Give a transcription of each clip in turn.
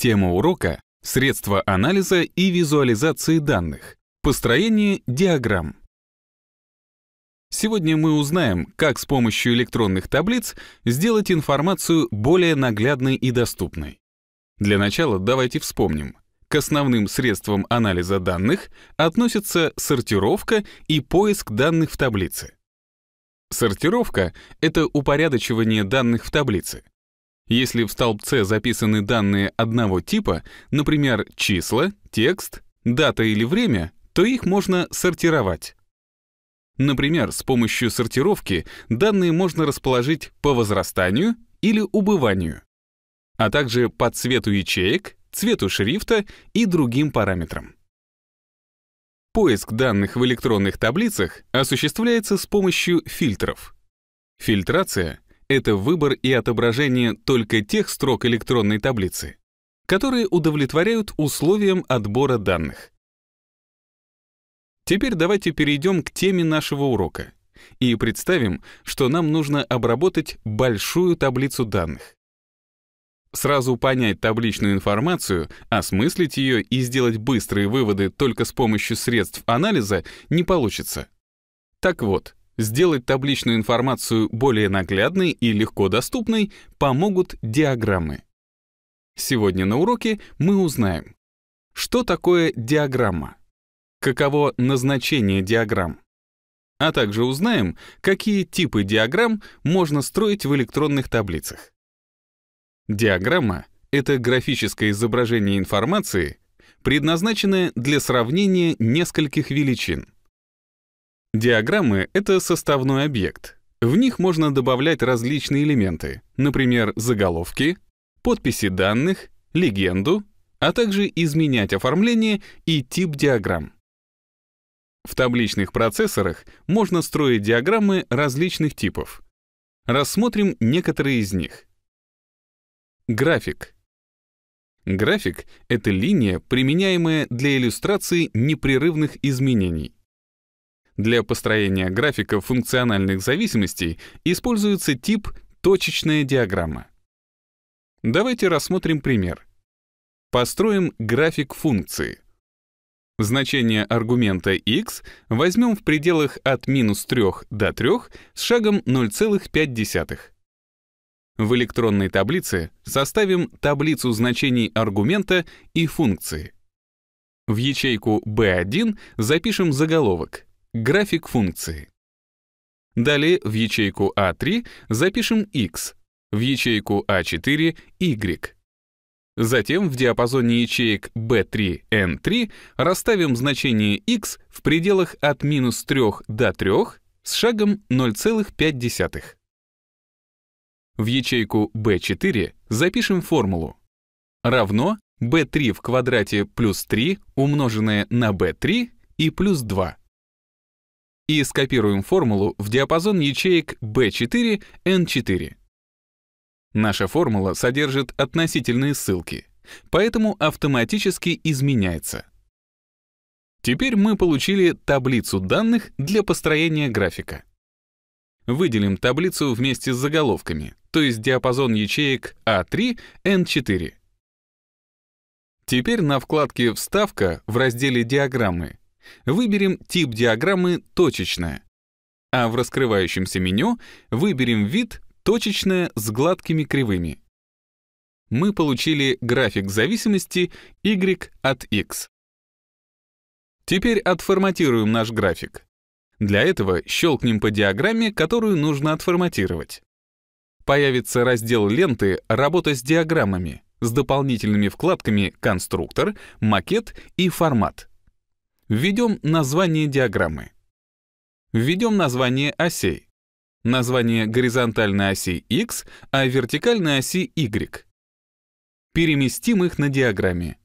Тема урока — средства анализа и визуализации данных, построение диаграмм. Сегодня мы узнаем, как с помощью электронных таблиц сделать информацию более наглядной и доступной. Для начала давайте вспомним. К основным средствам анализа данных относятся сортировка и поиск данных в таблице. Сортировка — это упорядочивание данных в таблице. Если в столбце записаны данные одного типа, например, числа, текст, дата или время, то их можно сортировать. Например, с помощью сортировки данные можно расположить по возрастанию или убыванию, а также по цвету ячеек, цвету шрифта и другим параметрам. Поиск данных в электронных таблицах осуществляется с помощью фильтров. Фильтрация — это выбор и отображение только тех строк электронной таблицы, которые удовлетворяют условиям отбора данных. Теперь давайте перейдем к теме нашего урока и представим, что нам нужно обработать большую таблицу данных. Сразу понять табличную информацию, осмыслить ее и сделать быстрые выводы только с помощью средств анализа не получится. Так вот, Сделать табличную информацию более наглядной и легко доступной помогут диаграммы. Сегодня на уроке мы узнаем, что такое диаграмма, каково назначение диаграмм, а также узнаем, какие типы диаграмм можно строить в электронных таблицах. Диаграмма — это графическое изображение информации, предназначенное для сравнения нескольких величин — Диаграммы — это составной объект. В них можно добавлять различные элементы, например, заголовки, подписи данных, легенду, а также изменять оформление и тип диаграмм. В табличных процессорах можно строить диаграммы различных типов. Рассмотрим некоторые из них. График. График — это линия, применяемая для иллюстрации непрерывных изменений. Для построения графика функциональных зависимостей используется тип «точечная диаграмма». Давайте рассмотрим пример. Построим график функции. Значение аргумента x возьмем в пределах от минус 3 до 3 с шагом 0,5. В электронной таблице составим таблицу значений аргумента и функции. В ячейку b1 запишем заголовок График функции. Далее в ячейку А3 запишем x, в ячейку А4 — y. Затем в диапазоне ячеек B3, N3 расставим значение x в пределах от минус 3 до 3 с шагом 0,5. В ячейку B4 запишем формулу равно b3 в квадрате плюс 3 умноженное на b3 и плюс 2 и скопируем формулу в диапазон ячеек B4, N4. Наша формула содержит относительные ссылки, поэтому автоматически изменяется. Теперь мы получили таблицу данных для построения графика. Выделим таблицу вместе с заголовками, то есть диапазон ячеек A3, а N4. Теперь на вкладке «Вставка» в разделе «Диаграммы» Выберем тип диаграммы «Точечная», а в раскрывающемся меню выберем вид «Точечная» с гладкими кривыми. Мы получили график зависимости Y от X. Теперь отформатируем наш график. Для этого щелкнем по диаграмме, которую нужно отформатировать. Появится раздел ленты «Работа с диаграммами» с дополнительными вкладками «Конструктор», «Макет» и «Формат». Введем название диаграммы. Введем название осей. Название горизонтальной оси X, а вертикальной оси Y. Переместим их на диаграмме.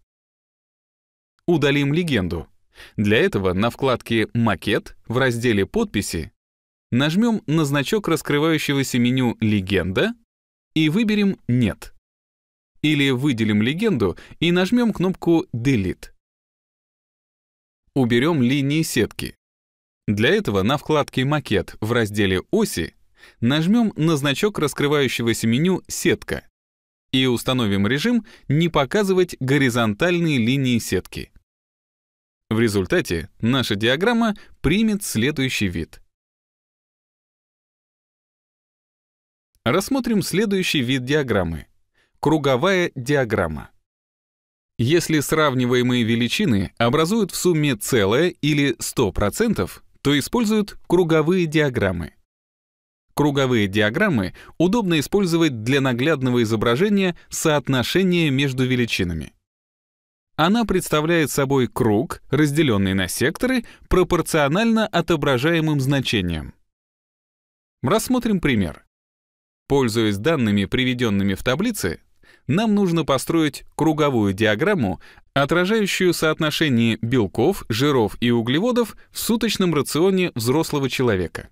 Удалим легенду. Для этого на вкладке «Макет» в разделе «Подписи» нажмем на значок раскрывающегося меню «Легенда» и выберем «Нет». Или выделим легенду и нажмем кнопку «Delete» уберем линии сетки. Для этого на вкладке «Макет» в разделе «Оси» нажмем на значок раскрывающегося меню «Сетка» и установим режим «Не показывать горизонтальные линии сетки». В результате наша диаграмма примет следующий вид. Рассмотрим следующий вид диаграммы — круговая диаграмма. Если сравниваемые величины образуют в сумме целое или 100%, то используют круговые диаграммы. Круговые диаграммы удобно использовать для наглядного изображения соотношения между величинами. Она представляет собой круг, разделенный на секторы, пропорционально отображаемым значениям. Рассмотрим пример. Пользуясь данными, приведенными в таблице, нам нужно построить круговую диаграмму, отражающую соотношение белков, жиров и углеводов в суточном рационе взрослого человека.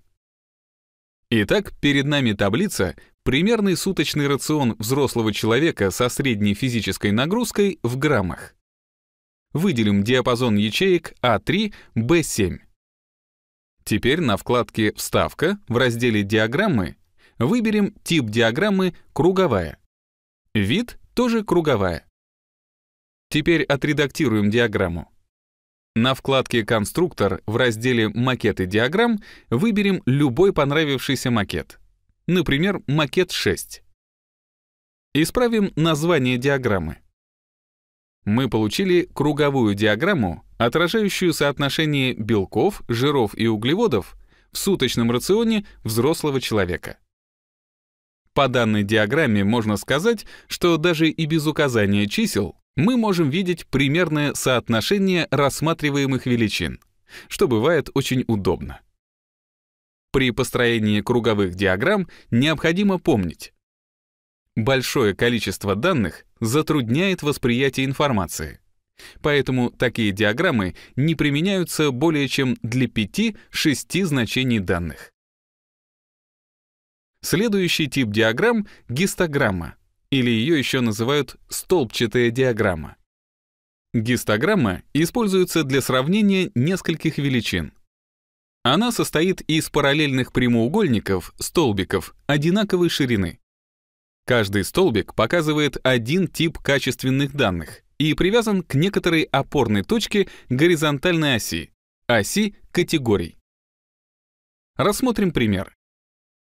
Итак, перед нами таблица, примерный суточный рацион взрослого человека со средней физической нагрузкой в граммах. Выделим диапазон ячеек А3-Б7. Теперь на вкладке «Вставка» в разделе «Диаграммы» выберем тип диаграммы «Круговая» Вид тоже круговая. Теперь отредактируем диаграмму. На вкладке «Конструктор» в разделе «Макеты диаграмм» выберем любой понравившийся макет. Например, макет 6. Исправим название диаграммы. Мы получили круговую диаграмму, отражающую соотношение белков, жиров и углеводов в суточном рационе взрослого человека. По данной диаграмме можно сказать, что даже и без указания чисел мы можем видеть примерное соотношение рассматриваемых величин, что бывает очень удобно. При построении круговых диаграмм необходимо помнить, большое количество данных затрудняет восприятие информации. Поэтому такие диаграммы не применяются более чем для 5-6 значений данных. Следующий тип диаграмм — гистограмма, или ее еще называют столбчатая диаграмма. Гистограмма используется для сравнения нескольких величин. Она состоит из параллельных прямоугольников, столбиков, одинаковой ширины. Каждый столбик показывает один тип качественных данных и привязан к некоторой опорной точке горизонтальной оси, оси категорий. Рассмотрим пример.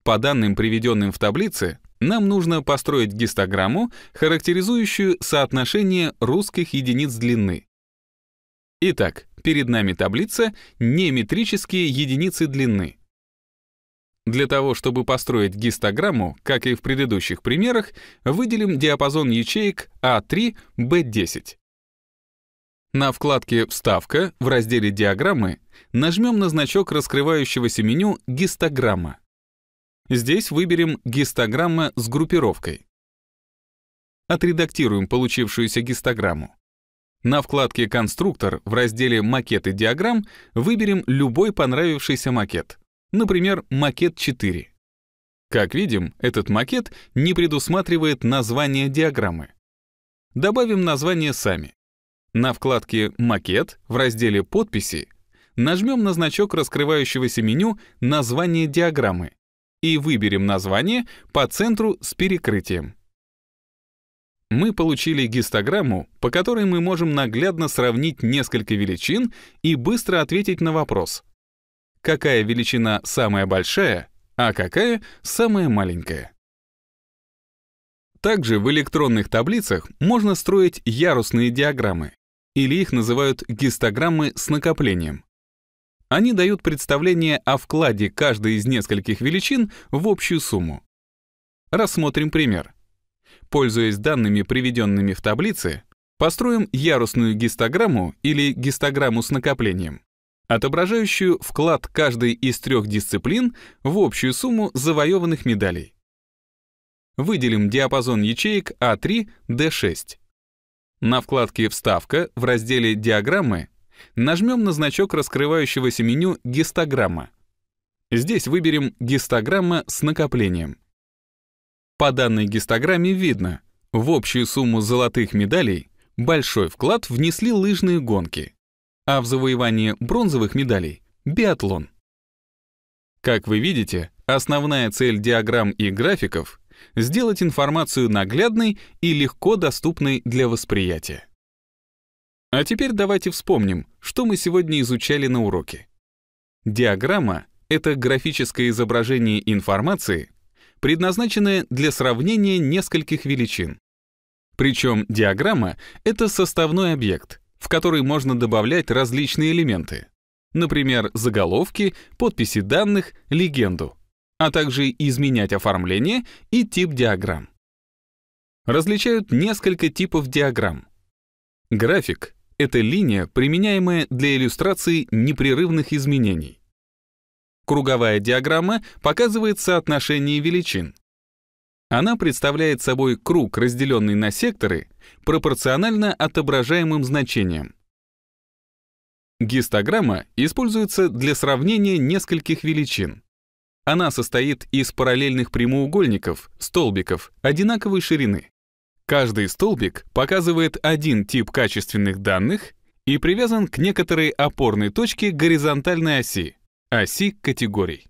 По данным, приведенным в таблице, нам нужно построить гистограмму, характеризующую соотношение русских единиц длины. Итак, перед нами таблица «Неметрические единицы длины». Для того, чтобы построить гистограмму, как и в предыдущих примерах, выделим диапазон ячеек А3-B10. На вкладке «Вставка» в разделе «Диаграммы» нажмем на значок раскрывающегося меню «Гистограмма». Здесь выберем гистограмма с группировкой. Отредактируем получившуюся гистограмму. На вкладке «Конструктор» в разделе «Макеты диаграмм» выберем любой понравившийся макет, например, макет 4. Как видим, этот макет не предусматривает название диаграммы. Добавим название сами. На вкладке «Макет» в разделе «Подписи» нажмем на значок раскрывающегося меню «Название диаграммы» и выберем название по центру с перекрытием. Мы получили гистограмму, по которой мы можем наглядно сравнить несколько величин и быстро ответить на вопрос, какая величина самая большая, а какая самая маленькая. Также в электронных таблицах можно строить ярусные диаграммы, или их называют гистограммы с накоплением. Они дают представление о вкладе каждой из нескольких величин в общую сумму. Рассмотрим пример. Пользуясь данными, приведенными в таблице, построим ярусную гистограмму или гистограмму с накоплением, отображающую вклад каждой из трех дисциплин в общую сумму завоеванных медалей. Выделим диапазон ячеек А3-D6. На вкладке «Вставка» в разделе «Диаграммы» нажмем на значок раскрывающегося меню «Гистограмма». Здесь выберем «Гистограмма с накоплением». По данной гистограмме видно, в общую сумму золотых медалей большой вклад внесли лыжные гонки, а в завоевание бронзовых медалей — биатлон. Как вы видите, основная цель диаграмм и графиков — сделать информацию наглядной и легко доступной для восприятия. А теперь давайте вспомним, что мы сегодня изучали на уроке. Диаграмма — это графическое изображение информации, предназначенное для сравнения нескольких величин. Причем диаграмма — это составной объект, в который можно добавлять различные элементы. Например, заголовки, подписи данных, легенду, а также изменять оформление и тип диаграмм. Различают несколько типов диаграмм. График это линия, применяемая для иллюстрации непрерывных изменений. Круговая диаграмма показывает соотношение величин. Она представляет собой круг, разделенный на секторы, пропорционально отображаемым значениям. Гистограмма используется для сравнения нескольких величин. Она состоит из параллельных прямоугольников, столбиков, одинаковой ширины. Каждый столбик показывает один тип качественных данных и привязан к некоторой опорной точке горизонтальной оси, оси категорий.